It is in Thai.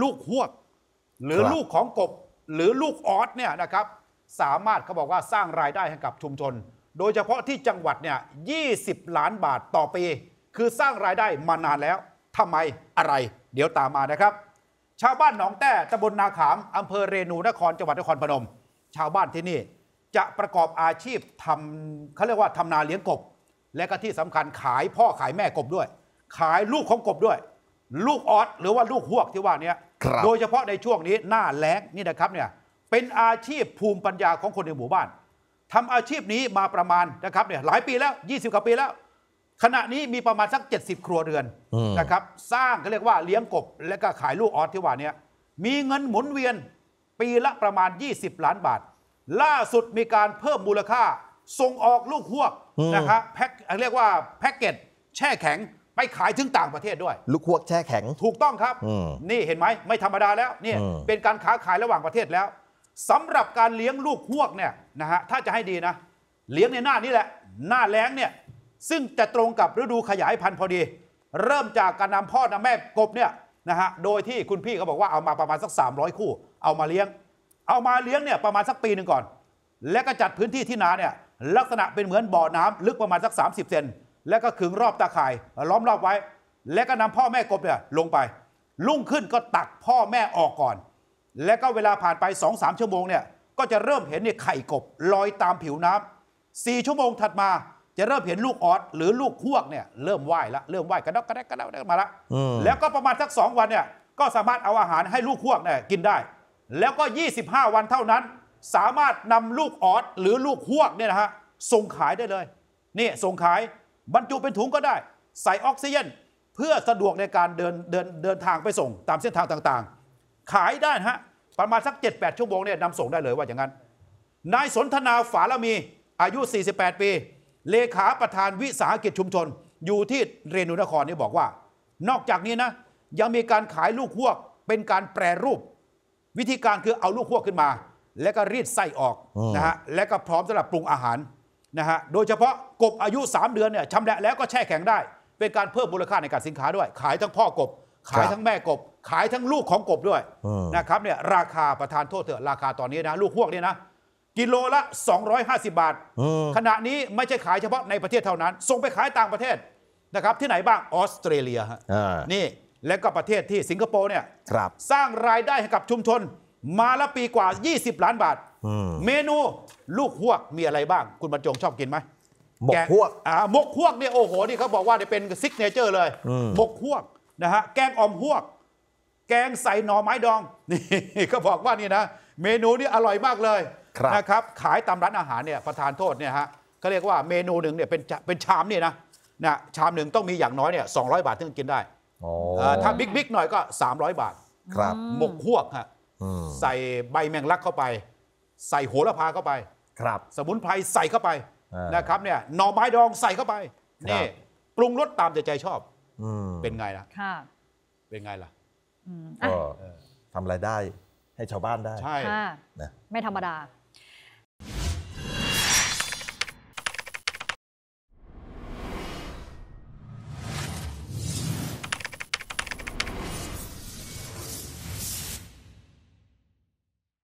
ลูกหวกหรือลูกของกบหรือลูกออสเนี่ยนะครับ สามารถเขาบอกว่าสร้างรายได้ให้กับชุมชน โดยเฉพาะที่จังหวัดเนี่ย20 ล้านบาทต่อปีคือสร้างรายได้มานานแล้วทำไมอะไร เดี๋ยวตามมานะครับ ชาวบ้านหนองแต้ตำบลนาขามอำเภอเรนูนครจังหวัดนครพนม ชาวบ้านที่นี่จะประกอบอาชีพทำเขาเรียกว่าทำนาเลี้ยงกบ และก็ที่สำคัญขายพ่อขายแม่กบด้วย ขายลูกของกบด้วยลูกออดหรือว่าลูกหวกที่ว่านี้โดยเฉพาะในช่วงนี้หน้าแล้งนี่นะครับเนี่ยเป็นอาชีพภูมิปัญญาของคนในหมู่บ้าน ทำอาชีพนี้มาประมาณนะครับเนี่ยหลายปีแล้ว 20กว่าปีแล้ว ขณะนี้มีประมาณสัก70 ครัวเรือนนะครับสร้างก็เรียกว่าเลี้ยงกบ และก็ขายลูกออสที่ว่านี้มีเงินหมุนเวียนปีละประมาณ 20 ล้านบาท ล่าสุดมีการเพิ่มมูลค่าส่งออกลูกหวกนะครับแพ็คเรียกว่าแพ็กเกจแช่แข็งไปขายถึงต่างประเทศด้วย ลูกควกแช่แข็งถูกต้องครับ นี่เห็นไหมไม่ธรรมดาแล้วเนี่ยเป็นการค้าขายระหว่างประเทศแล้วสำหรับการเลี้ยงลูกควกเนี่ยนะฮะถ้าจะให้ดีนะ เลี้ยงในหน้านี้แหละ หน้าแล้งเนี่ยซึ่งจะตรงกับฤดูขยายพันธุ์พอดี เริ่มจากการนำพ่อนาแม่กบเนี่ยนะฮะโดยที่คุณพี่เขาบอกว่าเอามาประมาณสัก 300 คู่ เอามาเลี้ยง เอามาเลี้ยงเนี่ยประมาณสักปีหนึ่งก่อน และก็จัดพื้นที่ที่นาเนี่ยลักษณะเป็นเหมือนบ่อน้ำลึกประมาณสัก 30เซนแล้วก็ขึงรอบตาข่ายล้อมรอบไว้ แล้วก็นำพ่อแม่กบเนี่ยลงไป ลุ่งขึ้นก็ตักพ่อแม่ออกก่อน แล้วก็เวลาผ่านไป2อสามชั่วโมงเนี่ยก็จะเริ่มเห็นเนี่ยไข่กบลอยตามผิวน้ำ4ชั่วโมงถัดมาจะเริ่มเห็นลูกออดหรือลูกพวกเนี่ยเริ่มว่ายละเริ่มว่ายกระดกกระแดกกระดกกระมาละแล้วก็ประมาณสักสองวันเนี่ยก็สามารถเอาอาหารให้ลูกพวกเนี่ยกินได้ แล้วก็ 25 วันเท่านั้น สามารถนำลูกออดหรือลูกพวกเนี่ยนะฮะส่งขายได้เลยนี่ส่งขายบรรจุเป็นถุงก็ได้ ใส่ออกซิเจนเพื่อสะดวกในการเดินเดินเดินทางไปส่ง ตามเส้นทางต่างๆ ขายได้ฮะประมาณสัก7-8 ชั่วโมงเนี่ยนำส่งได้เลยว่าอย่างนั้น นายสนทนาฝาละมีอายุ 48 ปี เลขาประธานวิสาหกิจชุมชนอยู่ที่เรนุนครนี่บอกว่า นอกจากนี้นะยังมีการขายลูกหวกเป็นการแปรรูป วิธีการคือเอาลูกหวกขึ้นมา แล้วก็รีดไส้ออกนะฮะแล้วก็พร้อมสำหรับปรุงอาหารนะฮะ โดยเฉพาะกบอายุ 3 เดือนเนี่ยชำแหละแล้วก็แช่แข็งได้ เป็นการเพิ่มมูลค่าในการสินค้าด้วย ขายทั้งพ่อกบ ขายทั้งแม่กบ ขายทั้งลูกของกบด้วยนะครับเนี่ยราคาประธานโทษเถอะราคาตอนนี้นะ ลูกพวกนี้นะ กิโลละ 250 บาท ขณะนี้ไม่ใช่ขายเฉพาะในประเทศเท่านั้น ส่งไปขายต่างประเทศนะครับที่ไหนบ้าง ออสเตรเลียฮะนี่และก็ประเทศที่สิงคโปร์เนี่ยสร้างรายได้ให้กับชุมชนมาละปีกว่า 20ล้านบาทเมนูลูกหวกมีอะไรบ้างคุณบรรจงชอบกินไหมหมกหวกอ่าหมกหวกเนี่ยโอ้โห นี่เขาบอกว่าเนี่ยเป็นซิกเนเจอร์เลยหมกหวกนะฮะแกงออมหวก แกงใส่หน่อไม้ดอง นี่เขาบอกว่านี่นะ เมนูนี้อร่อยมากเลยนะครับขายตามร้านอาหารเนี่ยประทานโทษเนี่ยฮะเขาเรียกว่าเมนูหนึ่งเนี่ยเป็นเป็นชามเนี่ยนะนะ ชามหนึ่งต้องมีอย่างน้อยเนี่ยสองบาทถึงกินได้ ถ้าบิ๊กบิ๊กหน่อยก็ 300 บาทครับหมกหวกฮะใส่ใบแมงลักเข้าไปใส่โหระพาเข้าไป ครับ สมุนไพรใส่เข้าไปนะครับ เนี่ย หน่อไม้ดองใส่เข้าไปนี่ปรุงรสตามใจใจชอบอเป็นไงล่ะค่ะ เป็นไงล่ะก็ทำรายได้ให้ชาวบ้านได้ใช่ไม่ธรรมดา